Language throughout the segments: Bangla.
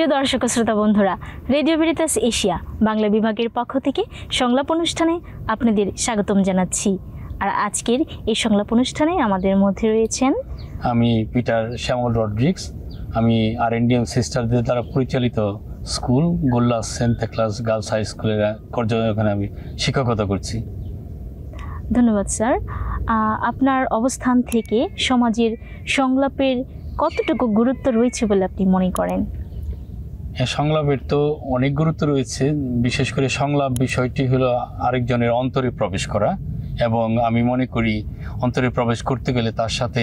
প্রিয় দর্শক শ্রোতা বন্ধুরা রেডিও ভেরিতাস এশিয়া বাংলা বিভাগের পক্ষ থেকে সংলাপ অনুষ্ঠানে আপনাদের স্বাগতম জানাচ্ছি আর আজকের এই সংলাপ অনুষ্ঠানে আমাদের মধ্যে রয়েছেন আমি পিটার শ্যামল রড্রিক্স আমি আর ইন্ডিয়ান সিস্টারদের দ্বারা পরিচালিত স্কুল গোল্লা সেন্ট ক্লাস গার্লস হাই স্কুলের ওখানে আমি শিক্ষকতা করছি ধন্যবাদ স্যার আপনার অবস্থান থেকে সমাজের সংলাপের কতটুকু গুরুত্ব রয়েছে বলে আপনি মনে করেন হ্যাঁ, সংলাপের তো অনেক গুরুত্ব রয়েছে বিশেষ করে সংলাপ বিষয়টি হলো আরেকজনের অন্তরে প্রবেশ করা এবং আমি মনে করি অন্তরে প্রবেশ করতে গেলে তার সাথে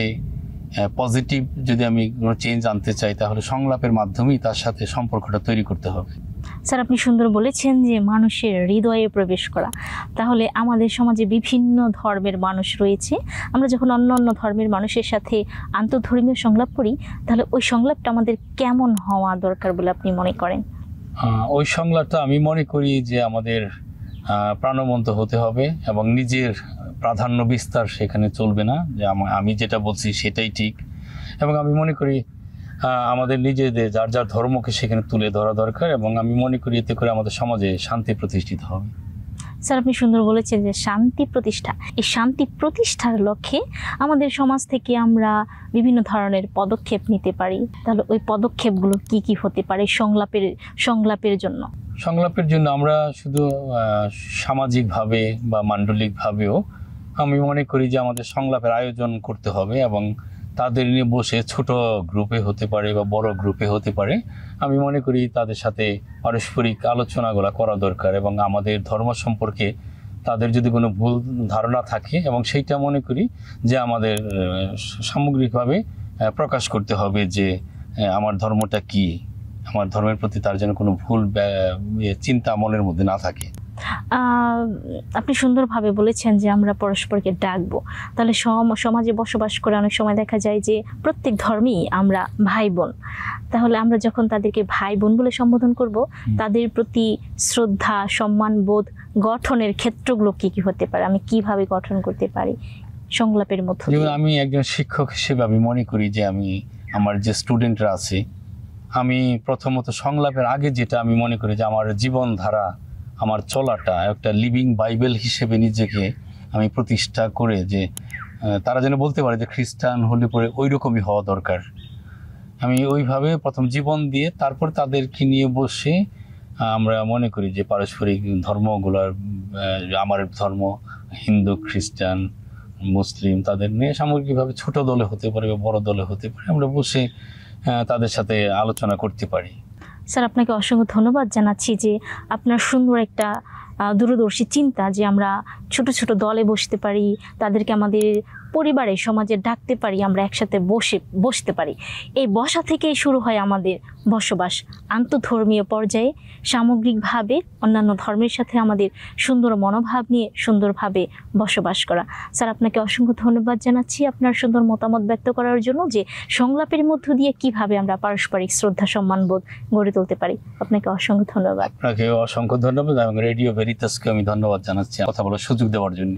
পজিটিভ যদি আমি কোনো চেঞ্জ আনতে চাই তাহলে সংলাপের মাধ্যমেই তার সাথে সম্পর্কটা তৈরি করতে হবে স্যার আপনি সুন্দর বলেছেন যে মানুষের হৃদয়ে প্রবেশ করা তাহলে আমাদের সমাজে বিভিন্ন ধর্মের মানুষ রয়েছে আমরা যখন অন্য অন্য ধর্মের মানুষের সাথে আন্তধর্মীয় সংলাপ করি তাহলে ওই সংলাপটা আমাদের কেমন হওয়া দরকার বলে আপনি মনে করেন ওই সংলাপটা আমি মনে করি যে আমাদের প্রাণবন্ত হতে হবে এবং নিজের প্রাধান্য বিস্তার সেখানে চলবে না যে আমি যেটা বলছি সেটাই ঠিক এবং আমি মনে করি আমাদের নিজেদের যার যার ধর্মকে সেখানে তুলে ধরা দরকার এবং আমি মনে করি এতে করে আমাদের সমাজে শান্তি প্রতিষ্ঠিত হবে স্যার আপনি সুন্দর বলেছেন যে শান্তি প্রতিষ্ঠা এই শান্তি প্রতিষ্ঠার লক্ষ্যে আমাদের সমাজ থেকে আমরা বিভিন্ন ধরনের পদক্ষেপ নিতে পারি তাহলে ওই পদক্ষেপগুলো কি কি হতে পারে সংলাপের সংলাপের জন্য সংলাপের জন্য আমরা শুধু সামাজিকভাবে বা মাণ্ডলিকভাবেও আমি মনে করি যে আমাদের সংলাপের আয়োজন করতে হবে এবং তাদের নিয়ে বসে ছোট গ্রুপে হতে পারে বা বড় গ্রুপে হতে পারে আমি মনে করি তাদের সাথে পারস্পরিক আলোচনাগুলো করা দরকার এবং আমাদের ধর্ম সম্পর্কে তাদের যদি কোনো ভুল ধারণা থাকে এবং সেইটা মনে করি যে আমাদের সামগ্রিকভাবে প্রকাশ করতে হবে যে আমার ধর্মটা কি আমার ধর্মের প্রতি তার যেন কোনো ভুল ইয়ে, চিন্তা মনের মধ্যে না থাকে আপনি সুন্দরভাবে বলেছেন যে আমরা পরস্পরকে ডাকবো তাহলে সমাজে বসবাস করে অনেক সময় দেখা যায় যে প্রত্যেক ধর্মেই আমরা ভাই বোন তাহলে আমরা যখন তাদেরকে ভাই বোন বলে সম্বোধন করব তাদের প্রতি শ্রদ্ধা সম্মান বোধ গঠনের ক্ষেত্রগুলো কি কি হতে পারে আমি কিভাবে গঠন করতে পারি সংলাপের মধ্যে আমি একজন শিক্ষক হিসেবে আমি মনে করি যে আমি আমার যে স্টুডেন্টরা আছে আমি প্রথমত সংলাপের আগে যেটা আমি মনে করি যে আমার জীবনধারা আমার চলাটা একটা লিভিং বাইবেল হিসেবে নিজেকে আমি প্রতিষ্ঠা করে যে তারা যেন বলতে পারে যে খ্রিস্টান হলে পরে ওই রকমই হওয়া দরকার আমি ওইভাবে প্রথম জীবন দিয়ে তারপর তাদেরকে নিয়ে বসে আমরা মনে করি যে পারস্পরিক ধর্মগুলোর আমার ধর্ম হিন্দু খ্রিস্টান মুসলিম তাদের নিয়ে সামগ্রিকভাবে ছোট দলে হতে পারে বা বড় দলে হতে পারে আমরা বসে তাদের সাথে আলোচনা করতে পারি স্যার আপনাকে অসংখ্য ধন্যবাদ জানাচ্ছি যে আপনার সুন্দর একটা দূরদর্শী চিন্তা যে আমরা ছোট ছোট দলে বসতে পারি তাদেরকে আমাদের পরিবারে সমাজে ডাকতে পারি আমরা একসাথে বসে বসতে পারি এই বসা থেকেই শুরু হয় আমাদের বসবাস আন্তধর্মীয় পর্যায়ে সামগ্রিকভাবে অন্যান্য ধর্মের সাথে আমাদের সুন্দর মনোভাব নিয়ে সুন্দরভাবে বসবাস করা স্যার আপনাকে অসংখ্য ধন্যবাদ জানাচ্ছি আপনার সুন্দর মতামত ব্যক্ত করার জন্য যে সংলাপের মধ্য দিয়ে কিভাবে আমরা পারস্পরিক শ্রদ্ধা সম্মানবোধ গড়ে তুলতে পারি আপনাকে অসংখ্য ধন্যবাদ আপনাকে অসংখ্য ধন্যবাদ এবং রেডিও ভেরিতাসকে আমি ধন্যবাদ জানাচ্ছি কথা বলার সুযোগ দেওয়ার জন্য